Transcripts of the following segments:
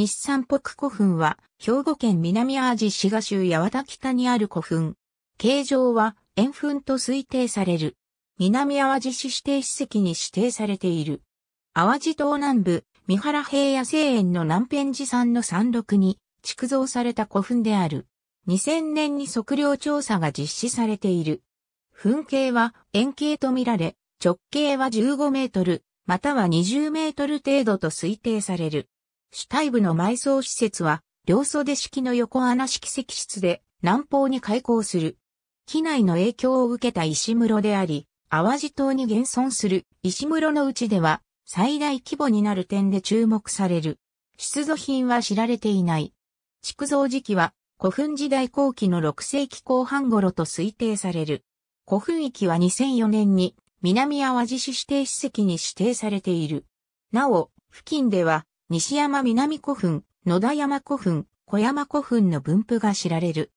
日産北古墳は、兵庫県南アージ滋賀州八幡北にある古墳。形状は、円墳と推定される。南淡路市指定史跡に指定されている。淡路島南部、三原平野西園の南辺寺山の山麓に、築造された古墳である。2000年に測量調査が実施されている。墳形は円形とみられ、直径は15メートル、または20メートル程度と推定される。主体部の埋葬施設は、両袖式の横穴式石室で南方に開港する。機内の影響を受けた石室であり、淡路島に現存する石室のうちでは最大規模になる点で注目される。出土品は知られていない。築造時期は古墳時代後期の6世紀後半頃と推定される。古墳域は2004年に南淡路市指定史跡に指定されている。なお、付近では西山南古墳、野田山古墳、小山古墳の分布が知られる。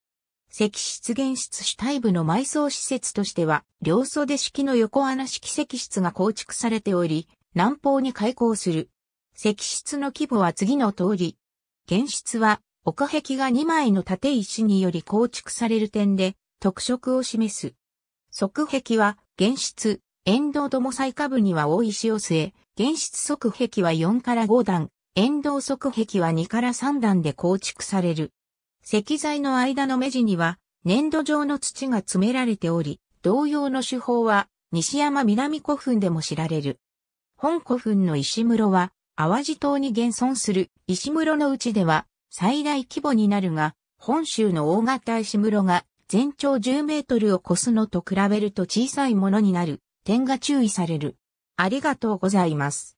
石室現室主体部の埋葬施設としては、両袖式の横穴式石室が構築されており、南方に開口する。石室の規模は次の通り。現室は、奥壁が2枚の縦石により構築される点で、特色を示す。側壁は、現室、沿道とも最下部には大石を据え、現室側壁は4から5段、沿道側壁は2から3段で構築される。石材の間の目地には粘土状の土が詰められており、同様の手法は西山南古墳でも知られる。本古墳の石室は淡路島に現存する石室のうちでは最大規模になるが、本州の大型石室が全長10メートルを超すのと比べると小さいものになる点が注意される。ありがとうございます。